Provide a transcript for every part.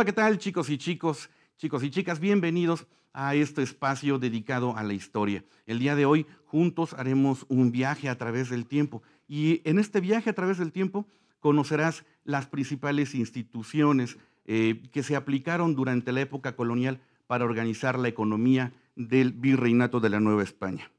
Hola, ¿qué tal chicos y chicos, chicos y chicas? Bienvenidos a este espacio dedicado a la historia. El día de hoy juntos haremos un viaje a través del tiempo y en este viaje a través del tiempo conocerás las principales instituciones eh, que se aplicaron durante la época colonial para organizar la economía del virreinato de la Nueva España.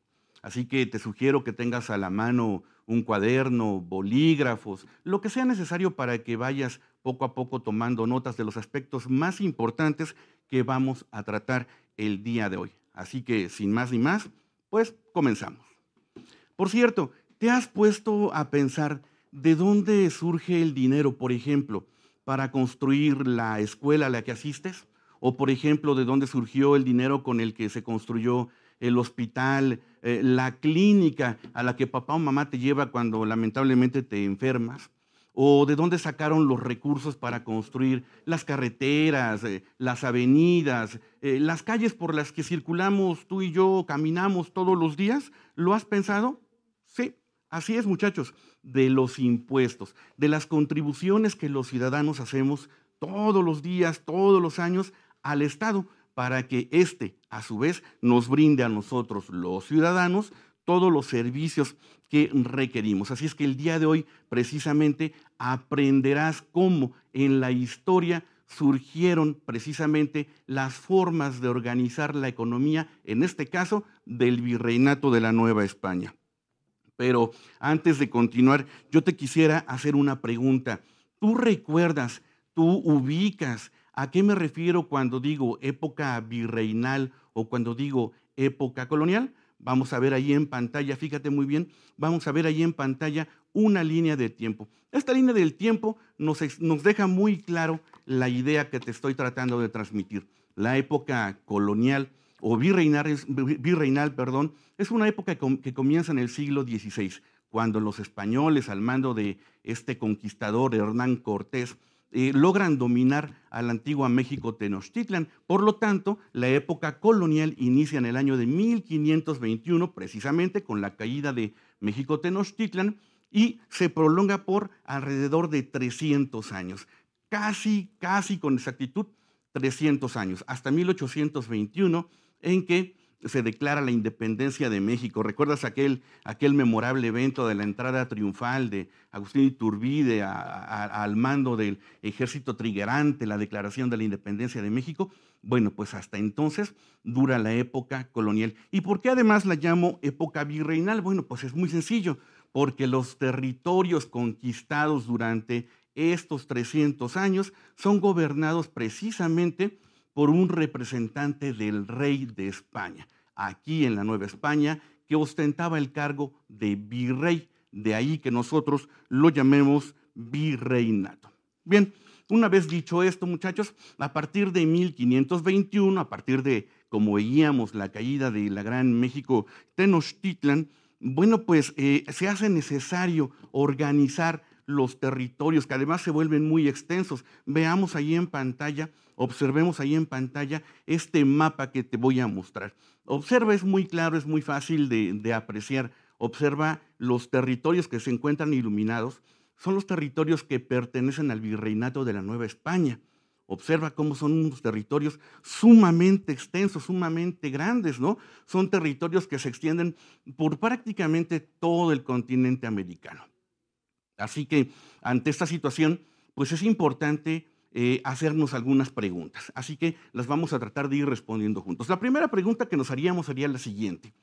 Así que te sugiero que tengas a la mano un cuaderno, bolígrafos, lo que sea necesario para que vayas poco a poco tomando notas de los aspectos más importantes que vamos a tratar el día de hoy. Así que sin más ni más, pues comenzamos. Por cierto, ¿te has puesto a pensar de dónde surge el dinero, por ejemplo, para construir la escuela a la que asistes? ¿O, por ejemplo, de dónde surgió el dinero con el que se construyó el hospital, eh, la clínica a la que papá o mamá te lleva cuando lamentablemente te enfermas? o de dónde sacaron los recursos para construir las carreteras, eh, las avenidas, eh, las calles por las que circulamos tú y yo, caminamos todos los días, ¿lo has pensado? Sí, así es muchachos, de los impuestos, de las contribuciones que los ciudadanos hacemos todos los días, todos los años al Estado, para que éste, a su vez, nos brinde a nosotros los ciudadanos todos los servicios que requerimos. Así es que el día de hoy precisamente aprenderás cómo en la historia surgieron precisamente las formas de organizar la economía, en este caso del virreinato de la Nueva España. Pero antes de continuar, yo te quisiera hacer una pregunta. ¿Tú recuerdas, tú ubicas a qué me refiero cuando digo época virreinal o cuando digo época colonial? Vamos a ver ahí en pantalla, fíjate muy bien, vamos a ver ahí en pantalla una línea de tiempo. Esta línea del tiempo nos, deja muy claro la idea que te estoy tratando de transmitir. La época colonial o virreinal, virreinal perdón, es una época que comienza en el siglo XVI, cuando los españoles al mando de este conquistador Hernán Cortés eh, logran dominar a la antigua México Tenochtitlan. Por lo tanto, la época colonial inicia en el año de 1521, precisamente con la caída de México Tenochtitlan, y se prolonga por alrededor de 300 años. Casi, casi con exactitud, 300 años, hasta 1821, en que se declara la independencia de México. ¿Recuerdas aquel, aquel memorable evento de la entrada triunfal de Agustín Iturbide al mando del ejército triguerante, la declaración de la independencia de México? Bueno, pues hasta entonces dura la época colonial. ¿Y por qué además la llamo época virreinal? Bueno, pues es muy sencillo, porque los territorios conquistados durante estos 300 años son gobernados precisamente por un representante del rey de España, aquí en la Nueva España, que ostentaba el cargo de virrey, de ahí que nosotros lo llamemos virreinato. Bien, una vez dicho esto, muchachos, a partir de 1521, a partir de, como veíamos, la caída de la Gran México Tenochtitlan, bueno, pues eh, se hace necesario organizar los territorios, que además se vuelven muy extensos. Veamos ahí en pantalla, observemos ahí en pantalla este mapa que te voy a mostrar. Observa, es muy claro, es muy fácil de, apreciar. Observa los territorios que se encuentran iluminados, son los territorios que pertenecen al virreinato de la Nueva España. Observa cómo son unos territorios sumamente extensos, sumamente grandes, ¿no? Son territorios que se extienden por prácticamente todo el continente americano. Así que ante esta situación, pues es importante eh, hacernos algunas preguntas. Así que las vamos a tratar de ir respondiendo juntos. La primera pregunta que nos haríamos sería la siguiente.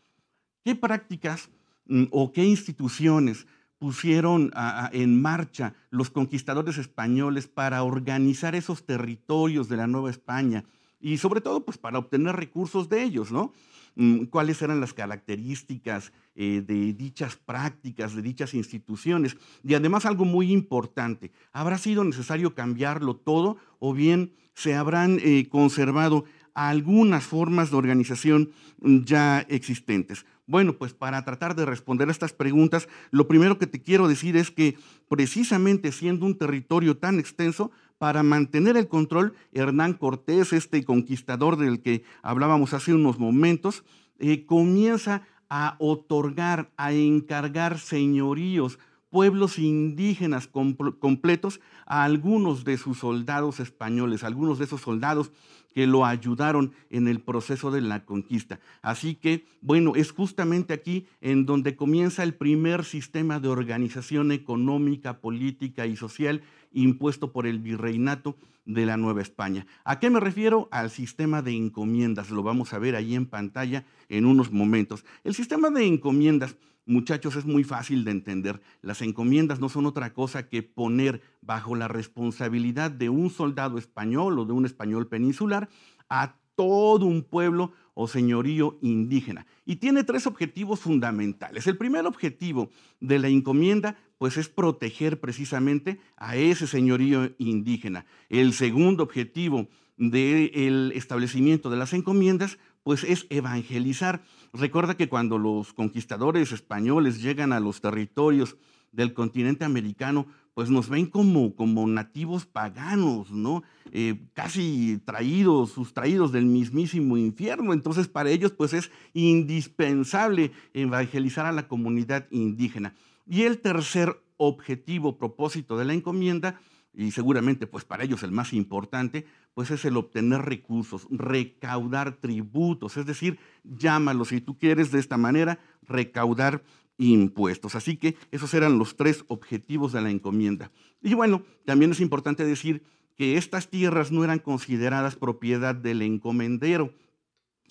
¿Qué prácticas mm, o qué instituciones pusieron en marcha los conquistadores españoles para organizar esos territorios de la Nueva España y sobre todo pues para obtener recursos de ellos, ¿no? Mm, cuáles eran las características eh, de dichas prácticas, de dichas instituciones. Y además algo muy importante, ¿habrá sido necesario cambiarlo todo o bien se habrán eh, conservado algunas formas de organización mm, ya existentes? Bueno, pues para tratar de responder a estas preguntas, lo primero que te quiero decir es que precisamente siendo un territorio tan extenso, para mantener el control, Hernán Cortés, este conquistador del que hablábamos hace unos momentos, eh, comienza a otorgar, a encargar señoríos, pueblos indígenas completos a algunos de sus soldados españoles, algunos de esos soldados que lo ayudaron en el proceso de la conquista. Así que, bueno, es justamente aquí en donde comienza el primer sistema de organización económica, política y social impuesto por el virreinato de la Nueva España. ¿A qué me refiero? Al sistema de encomiendas. Lo vamos a ver ahí en pantalla en unos momentos. El sistema de encomiendas, muchachos, es muy fácil de entender. Las encomiendas no son otra cosa que poner bajo la responsabilidad de un soldado español o de un español peninsular a todo un pueblo o señorío indígena. Y tiene tres objetivos fundamentales. El primer objetivo de la encomienda pues es proteger precisamente a ese señorío indígena. El segundo objetivo del establecimiento de las encomiendas, pues es evangelizar. Recuerda que cuando los conquistadores españoles llegan a los territorios del continente americano, pues nos ven como, como nativos paganos, ¿no? Eh, casi traídos, sustraídos del mismísimo infierno. Entonces para ellos pues es indispensable evangelizar a la comunidad indígena. Y el tercer objetivo, propósito de la encomienda, y seguramente pues para ellos el más importante, pues es el obtener recursos, recaudar tributos, es decir, llámalos si tú quieres de esta manera, recaudar impuestos. Así que esos eran los tres objetivos de la encomienda. Y bueno, también es importante decir que estas tierras no eran consideradas propiedad del encomendero,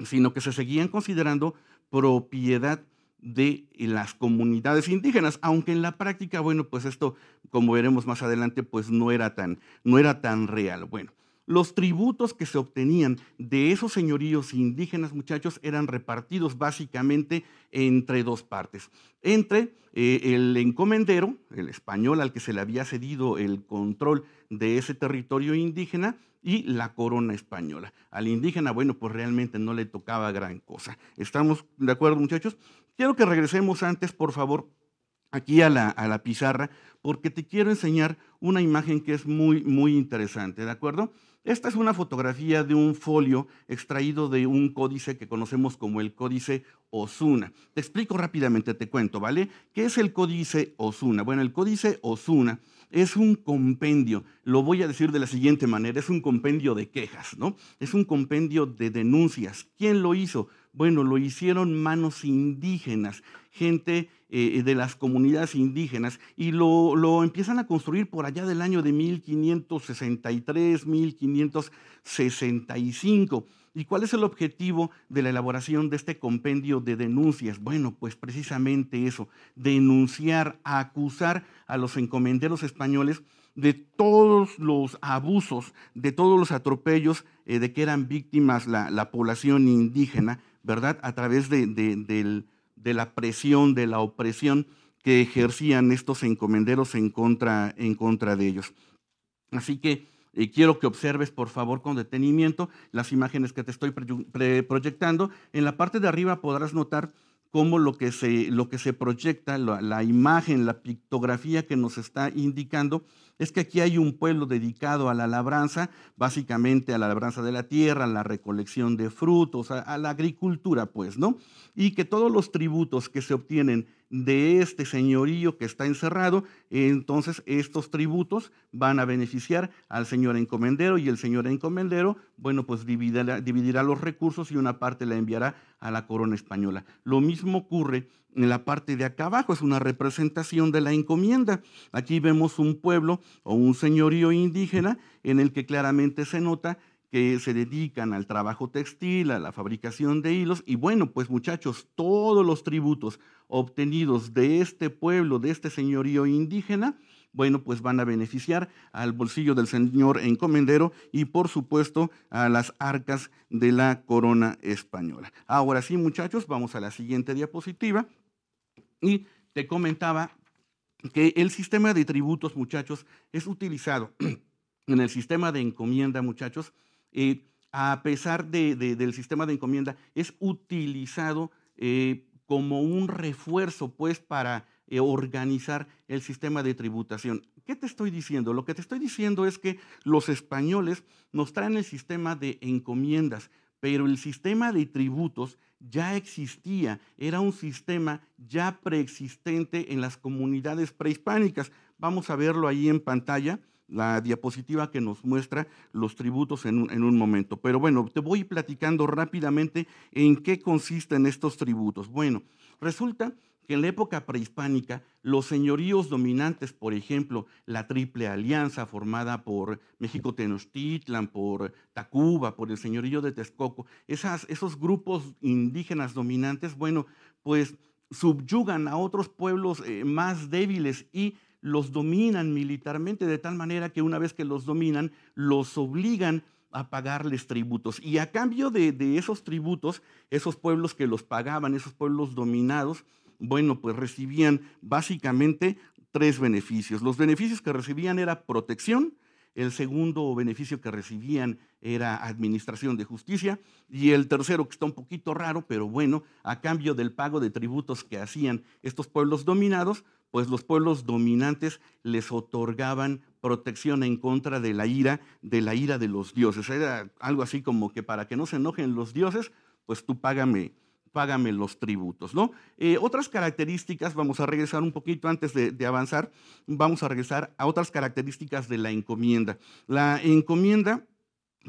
sino que se seguían considerando propiedad de eh, las comunidades indígenas, aunque en la práctica, bueno, pues esto, como veremos más adelante, pues no era tan, no era tan real. Bueno, los tributos que se obtenían de esos señoríos indígenas, muchachos, eran repartidos básicamente entre dos partes. Entre eh, el encomendero, el español al que se le había cedido el control de ese territorio indígena, y la corona española. Al indígena, bueno, pues realmente no le tocaba gran cosa. ¿Estamos de acuerdo, muchachos? Quiero que regresemos antes, por favor, aquí a la, pizarra, porque te quiero enseñar una imagen que es muy, muy interesante, ¿de acuerdo? Esta es una fotografía de un folio extraído de un códice que conocemos como el códice Osuna. Te explico rápidamente, te cuento, ¿vale? ¿Qué es el códice Osuna? Bueno, el códice Osuna es un compendio, lo voy a decir de la siguiente manera, es un compendio de quejas, ¿no? Es un compendio de denuncias. ¿Quién lo hizo? Bueno, lo hicieron manos indígenas, gente eh, de las comunidades indígenas, y lo, empiezan a construir por allá del año de 1563, 1565. ¿Y cuál es el objetivo de la elaboración de este compendio de denuncias? Bueno, pues precisamente eso, denunciar, acusar a los encomenderos españoles de todos los abusos, de todos los atropellos eh, de que eran víctimas la población indígena ¿verdad? A través de, la presión, de la opresión que ejercían estos encomenderos en contra, en contra de ellos. Así que eh, quiero que observes, por favor, con detenimiento las imágenes que te estoy proyectando. En la parte de arriba podrás notar cómo lo que se, lo que se proyecta, la, imagen, la pictografía que nos está indicando, es que aquí hay un pueblo dedicado a la labranza, básicamente a la labranza de la tierra, a la recolección de frutos, a la agricultura, pues, ¿no? Y que todos los tributos que se obtienen de este señorío que está encerrado, entonces estos tributos van a beneficiar al señor encomendero y el señor encomendero, bueno, pues dividirá, dividirá los recursos y una parte la enviará a la corona española. Lo mismo ocurre en la parte de acá abajo, es una representación de la encomienda. Aquí vemos un pueblo o un señorío indígena en el que claramente se nota que se dedican al trabajo textil, a la fabricación de hilos. Y bueno, pues muchachos, todos los tributos obtenidos de este pueblo, de este señorío indígena, bueno, pues van a beneficiar al bolsillo del señor encomendero y por supuesto a las arcas de la corona española. Ahora sí, muchachos, vamos a la siguiente diapositiva. Y te comentaba que el sistema de tributos, muchachos, es utilizado en el sistema de encomienda, muchachos, eh, a pesar del sistema de encomienda, es utilizado eh, como un refuerzo, pues, para eh, organizar el sistema de tributación. ¿Qué te estoy diciendo? Lo que te estoy diciendo es que los españoles nos traen el sistema de encomiendas, pero el sistema de tributos ya existía, era un sistema ya preexistente en las comunidades prehispánicas. Vamos a verlo ahí en pantalla la diapositiva que nos muestra los tributos en un, momento. Pero bueno, te voy platicando rápidamente en qué consisten estos tributos. Bueno, resulta que en la época prehispánica los señoríos dominantes, por ejemplo, la Triple Alianza formada por México Tenochtitlan, por Tacuba, por el señorío de Texcoco, esos grupos indígenas dominantes, bueno, pues subyugan a otros pueblos eh, más débiles y los dominan militarmente de tal manera que una vez que los dominan, los obligan a pagarles tributos. Y a cambio de, esos tributos, esos pueblos que los pagaban, esos pueblos dominados, bueno, pues recibían básicamente tres beneficios. Los beneficios que recibían era protección, el segundo beneficio que recibían era administración de justicia, y el tercero, que está un poquito raro, pero bueno, a cambio del pago de tributos que hacían estos pueblos dominados, pues los pueblos dominantes les otorgaban protección en contra de la ira, de la ira de los dioses. Era algo así como que para que no se enojen los dioses, pues tú págame, págame los tributos. ¿no? Eh, otras características, vamos a regresar un poquito antes de, de, avanzar, vamos a regresar a otras características de la encomienda. La encomienda,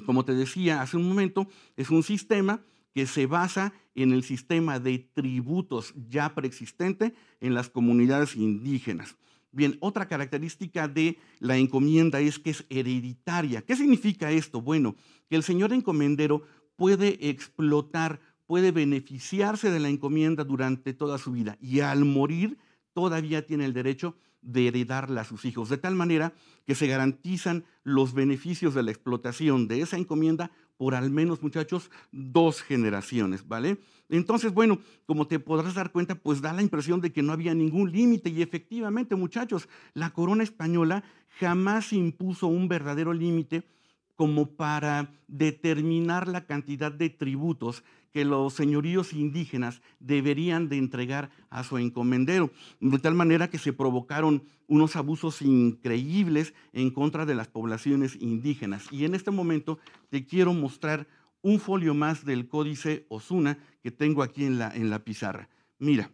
como te decía hace un momento, es un sistema que se basa en el sistema de tributos ya preexistente en las comunidades indígenas. Bien, otra característica de la encomienda es que es hereditaria. ¿Qué significa esto? Bueno, que el señor encomendero puede explotar, puede beneficiarse de la encomienda durante toda su vida y al morir todavía tiene el derecho de heredarla a sus hijos, de tal manera que se garantizan los beneficios de la explotación de esa encomienda por al menos, muchachos, dos generaciones, ¿vale? Entonces, bueno, como te podrás dar cuenta, pues da la impresión de que no había ningún límite y efectivamente, muchachos, la corona española jamás impuso un verdadero límite como para determinar la cantidad de tributos que los señoríos indígenas deberían de entregar a su encomendero, de tal manera que se provocaron unos abusos increíbles en contra de las poblaciones indígenas. Y en este momento te quiero mostrar un folio más del Códice Osuna que tengo aquí en la, en la pizarra. Mira,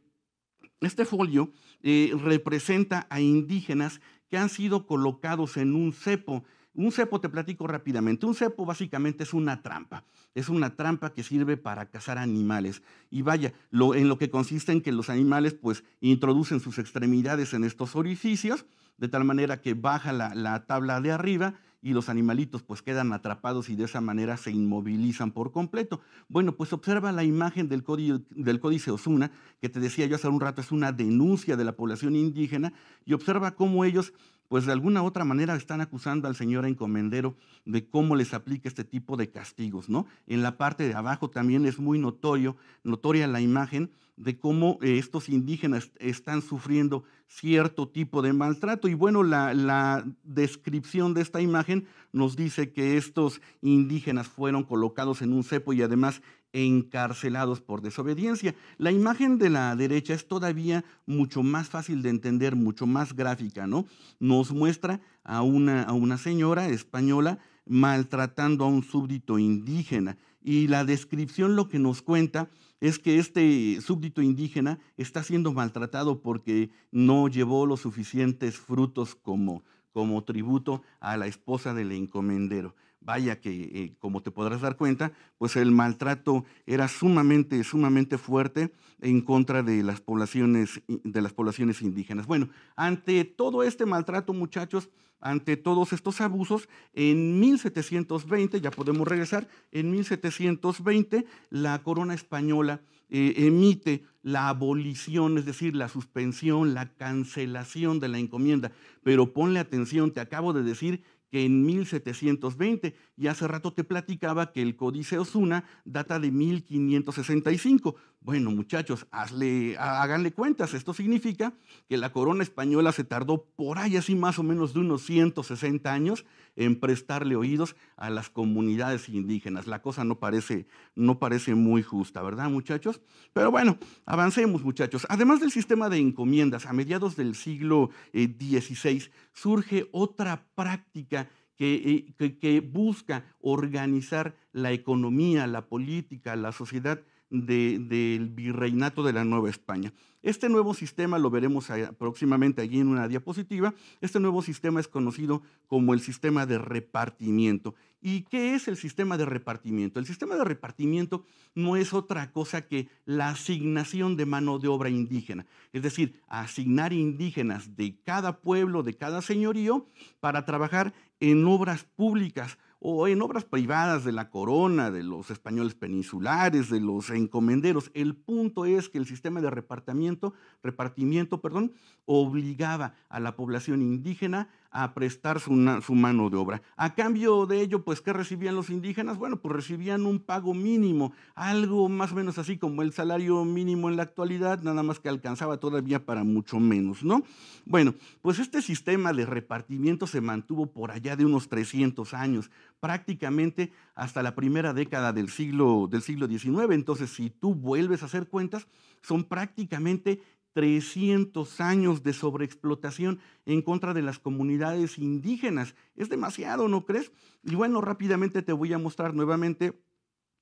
este folio eh, representa a indígenas que han sido colocados en un cepo un cepo, te platico rápidamente, un cepo básicamente es una trampa, es una trampa que sirve para cazar animales. Y vaya, lo, en lo que consiste en que los animales pues introducen sus extremidades en estos orificios, de tal manera que baja la, tabla de arriba y los animalitos pues quedan atrapados y de esa manera se inmovilizan por completo. Bueno, pues observa la imagen del del códice Osuna, que te decía yo hace un rato, es una denuncia de la población indígena, y observa cómo ellos pues de alguna u otra manera están acusando al señor encomendero de cómo les aplica este tipo de castigos, ¿no? En la parte de abajo también es muy notorio, notoria la imagen de cómo eh, estos indígenas están sufriendo cierto tipo de maltrato. Y bueno, la, descripción de esta imagen nos dice que estos indígenas fueron colocados en un cepo y además encarcelados por desobediencia. La imagen de la derecha es todavía mucho más fácil de entender, mucho más gráfica, ¿no? Nos muestra a una, a una señora española maltratando a un súbdito indígena y la descripción lo que nos cuenta es que este súbdito indígena está siendo maltratado porque no llevó los suficientes frutos como, como tributo a la esposa del encomendero vaya que, eh, como te podrás dar cuenta, pues el maltrato era sumamente, sumamente fuerte en contra de las poblaciones, de las poblaciones indígenas. Bueno, ante todo este maltrato, muchachos, ante todos estos abusos, en 1720, ya podemos regresar, en 1720 la corona española eh, emite la abolición, es decir, la suspensión, la cancelación de la encomienda. Pero ponle atención, te acabo de decir que en 1720. Y hace rato te platicaba que el Códice Osuna data de 1565. Bueno, muchachos, háganle cuentas. Esto significa que la corona española se tardó por ahí así más o menos de unos 160 años en prestarle oídos a las comunidades indígenas. La cosa no parece, no parece muy justa, ¿verdad, muchachos? Pero bueno, avancemos, muchachos. Además del sistema de encomiendas, a mediados del siglo XVI eh, surge otra práctica eh, que, que, busca organizar la economía, la política, la sociedad del virreinato de la Nueva España. Este nuevo sistema, lo veremos próximamente allí en una diapositiva, este nuevo sistema es conocido como el sistema de repartimiento. ¿Y qué es el sistema de repartimiento? El sistema de repartimiento no es otra cosa que la asignación de mano de obra indígena, es decir, asignar indígenas de cada pueblo, de cada señorío, para trabajar en obras públicas o en obras privadas de la corona, de los españoles peninsulares, de los encomenderos. El punto es que el sistema de repartimiento, repartimiento perdón, obligaba a la población indígena a prestar su, mano de obra. A cambio de ello, pues, ¿qué recibían los indígenas? Bueno, pues recibían un pago mínimo, algo más o menos así como el salario mínimo en la actualidad, nada más que alcanzaba todavía para mucho menos, ¿no? Bueno, pues este sistema de repartimiento se mantuvo por allá de unos 300 años, prácticamente hasta la primera década del siglo, del siglo XIX. Entonces, si tú vuelves a hacer cuentas, son prácticamente 300 años de sobreexplotación en contra de las comunidades indígenas. Es demasiado, ¿no crees? Y bueno, rápidamente te voy a mostrar nuevamente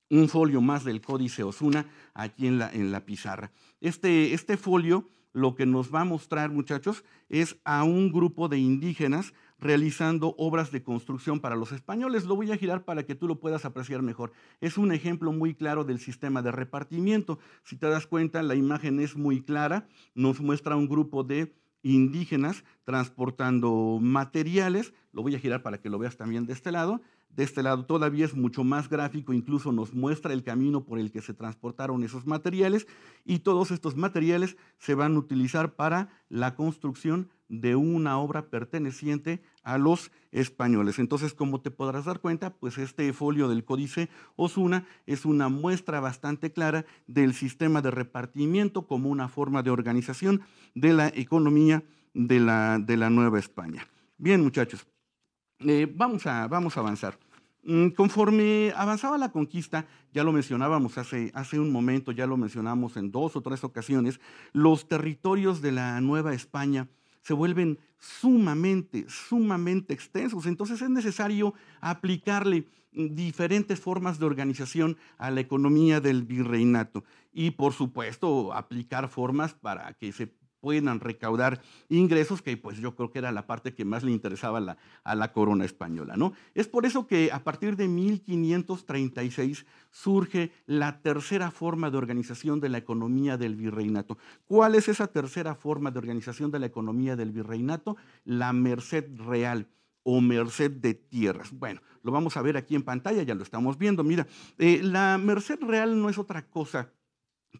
un folio más del Códice Osuna aquí en la, en la pizarra. Este, este folio lo que nos va a mostrar, muchachos, es a un grupo de indígenas realizando obras de construcción para los españoles. Lo voy a girar para que tú lo puedas apreciar mejor. Es un ejemplo muy claro del sistema de repartimiento. Si te das cuenta, la imagen es muy clara, nos muestra un grupo de indígenas transportando materiales. Lo voy a girar para que lo veas también de este lado. De este lado todavía es mucho más gráfico, incluso nos muestra el camino por el que se transportaron esos materiales y todos estos materiales se van a utilizar para la construcción de una obra perteneciente a los españoles. Entonces, como te podrás dar cuenta, pues este folio del Códice Osuna es una muestra bastante clara del sistema de repartimiento como una forma de organización de la economía de la, Nueva España. Bien, muchachos, eh, vamos, a, vamos a avanzar. Mm, conforme avanzaba la conquista, ya lo mencionábamos hace, hace, un momento, ya lo mencionamos en dos o tres ocasiones, los territorios de la Nueva España se vuelven sumamente, sumamente extensos. Entonces es necesario aplicarle diferentes formas de organización a la economía del virreinato y por supuesto aplicar formas para que se puedan recaudar ingresos, que pues yo creo que era la parte que más le interesaba a la, a la corona española. ¿no? Es por eso que a partir de 1536 surge la tercera forma de organización de la economía del virreinato. ¿Cuál es esa tercera forma de organización de la economía del virreinato? La merced real o merced de tierras. Bueno, lo vamos a ver aquí en pantalla, ya lo estamos viendo. Mira, eh, la merced real no es otra cosa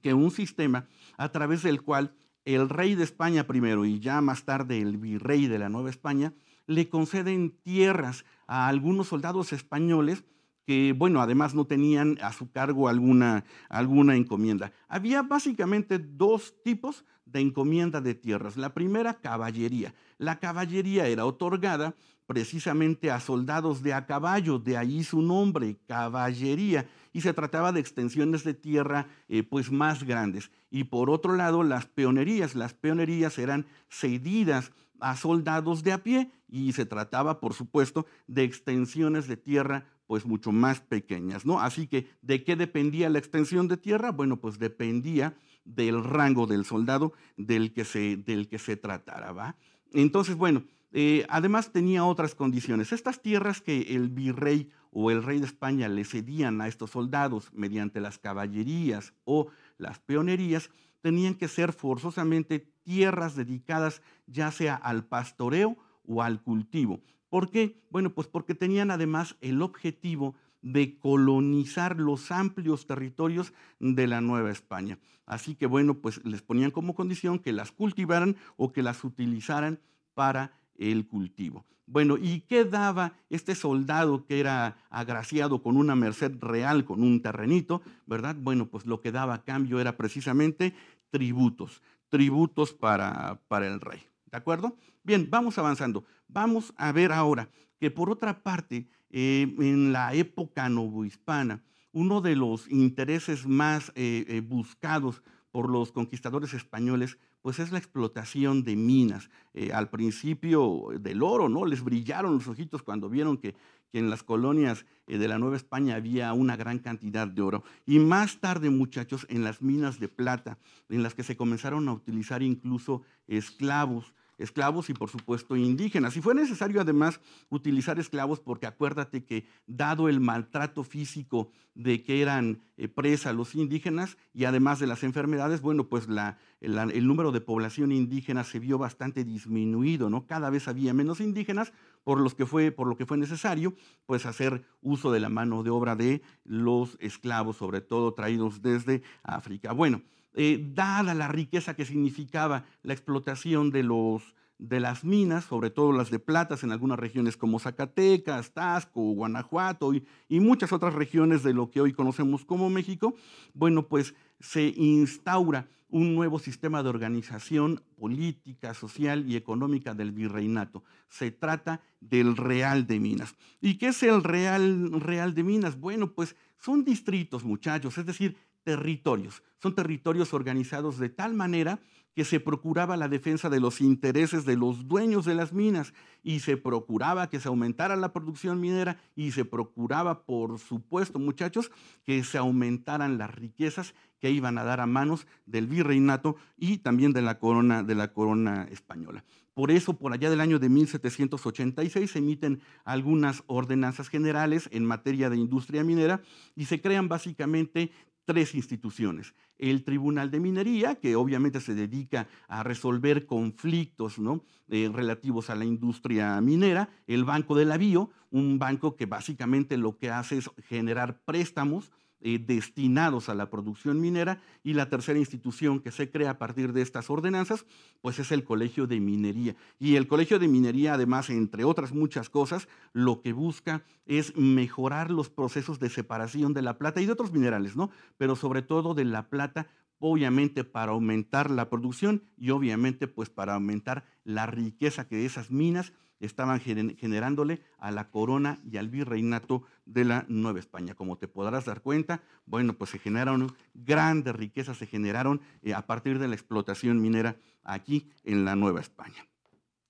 que un sistema a través del cual el rey de España primero y ya más tarde el virrey de la Nueva España, le conceden tierras a algunos soldados españoles que, bueno, además no tenían a su cargo alguna, alguna encomienda. Había básicamente dos tipos de encomienda de tierras. La primera, caballería. La caballería era otorgada precisamente a soldados de a caballo, de ahí su nombre, caballería, y se trataba de extensiones de tierra eh, pues más grandes. Y por otro lado, las peonerías, las peonerías eran cedidas a soldados de a pie y se trataba, por supuesto, de extensiones de tierra pues mucho más pequeñas, ¿no? Así que, ¿de qué dependía la extensión de tierra? Bueno, pues dependía del rango del soldado del que se, del que se tratara. Entonces, bueno, eh, además tenía otras condiciones. Estas tierras que el virrey o el rey de España le cedían a estos soldados mediante las caballerías o las peonerías, tenían que ser forzosamente tierras dedicadas ya sea al pastoreo o al cultivo. ¿Por qué? Bueno, pues porque tenían además el objetivo de colonizar los amplios territorios de la Nueva España. Así que bueno, pues les ponían como condición que las cultivaran o que las utilizaran para el cultivo. Bueno, ¿y qué daba este soldado que era agraciado con una merced real, con un terrenito, verdad? Bueno, pues lo que daba a cambio era precisamente tributos, tributos para, para el rey. ¿De acuerdo? Bien, vamos avanzando. Vamos a ver ahora que por otra parte Em, en la época novohispana, uno de los intereses más eh, eh, buscados por los conquistadores españoles pues es la explotación de minas. Eh, al principio del oro, ¿no? Les brillaron los ojitos cuando vieron que, en las colonias de la Nueva España había una gran cantidad de oro. Y más tarde, muchachos, en las minas de plata, en las que se comenzaron a utilizar incluso esclavos esclavos y por supuesto indígenas. Y fue necesario además utilizar esclavos porque acuérdate que dado el maltrato físico de que eran eh, presa los indígenas y además de las enfermedades, bueno, pues la, el, el, número de población indígena se vio bastante disminuido, ¿no? Cada vez había menos indígenas, por, los que fue, por lo que fue necesario, pues hacer uso de la mano de obra de los esclavos, sobre todo traídos desde África. Bueno, eh, dada la riqueza que significaba la explotación de, los, de las minas, sobre todo las de platas en algunas regiones como Zacatecas, Tasco, Guanajuato y, muchas otras regiones de lo que hoy conocemos como México, bueno, pues se instaura un nuevo sistema de organización política, social y económica del virreinato. Se trata del Real de Minas. ¿Y qué es el Real, Real de Minas? Bueno, pues son distritos, muchachos, es decir, territorios. Son territorios organizados de tal manera que se procuraba la defensa de los intereses de los dueños de las minas y se procuraba que se aumentara la producción minera y se procuraba, por supuesto, muchachos, que se aumentaran las riquezas que iban a dar a manos del virreinato y también de la corona, de la corona española. Por eso, por allá del año de 1786 se emiten algunas ordenanzas generales en materia de industria minera y se crean básicamente tres instituciones. El Tribunal de Minería, que obviamente se dedica a resolver conflictos ¿no? Eh, relativos a la industria minera. El Banco del Avío, un banco que básicamente lo que hace es generar préstamos eh, destinados a la producción minera y la tercera institución que se crea a partir de estas ordenanzas, pues es el Colegio de Minería. Y el Colegio de Minería, además, entre otras muchas cosas, lo que busca es mejorar los procesos de separación de la plata y de otros minerales, ¿no? Pero sobre todo de la plata obviamente para aumentar la producción y obviamente pues para aumentar la riqueza que esas minas estaban generándole a la corona y al virreinato de la Nueva España. Como te podrás dar cuenta, bueno, pues se generaron grandes riquezas, se generaron eh, a partir de la explotación minera aquí en la Nueva España.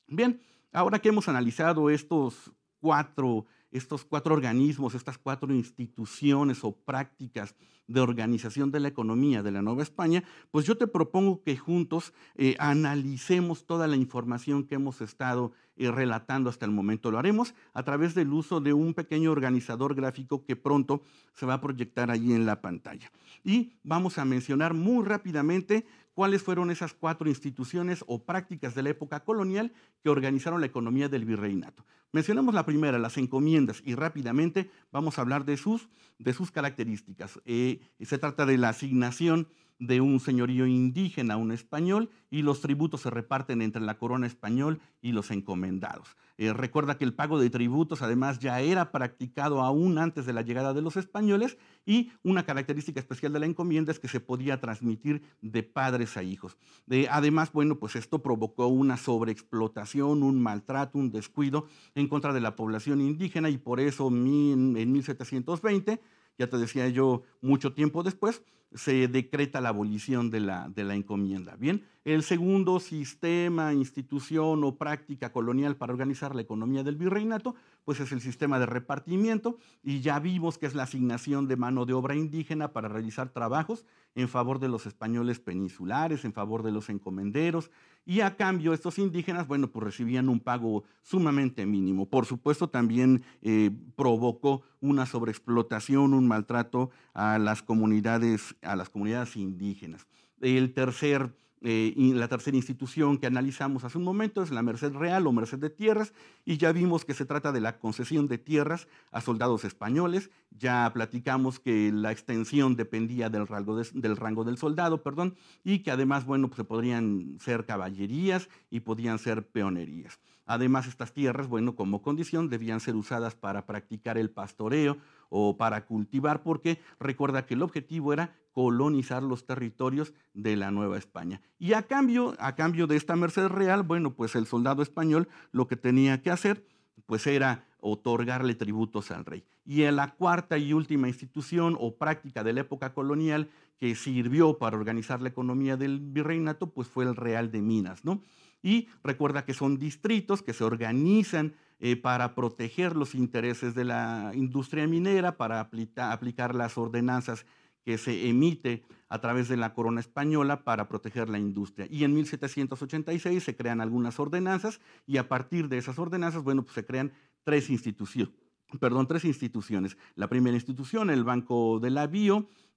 Bien, ahora que hemos analizado estos cuatro estos cuatro organismos, estas cuatro instituciones o prácticas de organización de la economía de la Nueva España, pues yo te propongo que juntos eh, analicemos toda la información que hemos estado eh, relatando hasta el momento. Lo haremos a través del uso de un pequeño organizador gráfico que pronto se va a proyectar allí en la pantalla. Y vamos a mencionar muy rápidamente cuáles fueron esas cuatro instituciones o prácticas de la época colonial que organizaron la economía del virreinato. Mencionamos la primera, las encomiendas, y rápidamente vamos a hablar de sus, de sus características. Eh, se trata de la asignación de un señorío indígena a un español y los tributos se reparten entre la corona español y los encomendados. Eh, recuerda que el pago de tributos además ya era practicado aún antes de la llegada de los españoles y una característica especial de la encomienda es que se podía transmitir de padres a hijos. Eh, además, bueno, pues esto provocó una sobreexplotación, un maltrato, un descuido en contra de la población indígena y por eso en 1720 ya te decía yo, mucho tiempo después, se decreta la abolición de la, de la encomienda. Bien, el segundo sistema, institución o práctica colonial para organizar la economía del virreinato pues es el sistema de repartimiento y ya vimos que es la asignación de mano de obra indígena para realizar trabajos en favor de los españoles peninsulares, en favor de los encomenderos y a cambio estos indígenas, bueno, pues recibían un pago sumamente mínimo. Por supuesto también eh, provocó una sobreexplotación, un maltrato a las comunidades, a las comunidades indígenas. El tercer eh, la tercera institución que analizamos hace un momento es la Merced Real o Merced de Tierras, y ya vimos que se trata de la concesión de tierras a soldados españoles, ya platicamos que la extensión dependía del rango, del, del soldado, perdón, y que además, pues, se podrían ser caballerías y podían ser peonerías. Además, estas tierras, bueno, como condición, debían ser usadas para practicar el pastoreo, o para cultivar, porque recuerda que el objetivo era colonizar los territorios de la Nueva España. Y a cambio, a cambio de esta merced real, bueno, pues el soldado español lo que tenía que hacer, pues era otorgarle tributos al rey. Y la cuarta y última institución o práctica de la época colonial que sirvió para organizar la economía del virreinato, pues fue el Real de Minas, ¿no? Y recuerda que son distritos que se organizan eh, para proteger los intereses de la industria minera, para aplicar las ordenanzas que se emite a través de la corona española para proteger la industria. Y en 1786 se crean algunas ordenanzas y a partir de esas ordenanzas, bueno, pues se crean tres instituciones. Perdón, tres instituciones. La primera institución, el Banco de la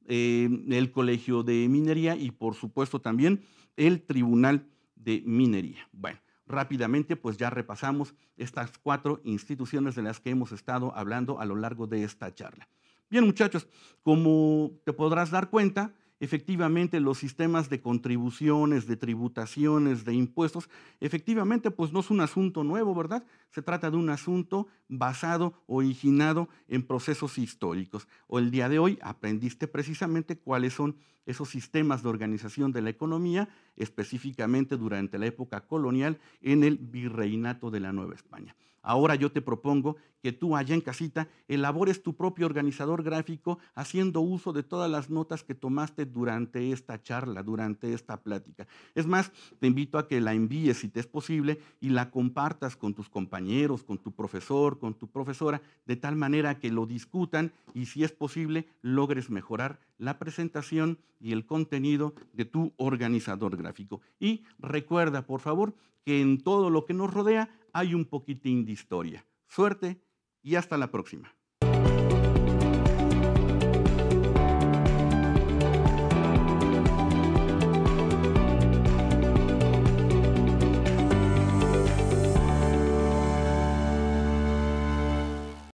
eh, el Colegio de Minería y por supuesto también el Tribunal de minería. Bueno, rápidamente pues ya repasamos estas cuatro instituciones de las que hemos estado hablando a lo largo de esta charla. Bien muchachos, como te podrás dar cuenta, efectivamente los sistemas de contribuciones, de tributaciones, de impuestos, efectivamente pues no es un asunto nuevo, ¿verdad? Se trata de un asunto basado, originado en procesos históricos. O el día de hoy aprendiste precisamente cuáles son esos sistemas de organización de la economía, específicamente durante la época colonial en el virreinato de la Nueva España. Ahora yo te propongo que tú allá en casita elabores tu propio organizador gráfico haciendo uso de todas las notas que tomaste durante esta charla, durante esta plática. Es más, te invito a que la envíes si te es posible y la compartas con tus compañeros con tu profesor, con tu profesora, de tal manera que lo discutan y si es posible logres mejorar la presentación y el contenido de tu organizador gráfico. Y recuerda, por favor, que en todo lo que nos rodea hay un poquitín de historia. Suerte y hasta la próxima.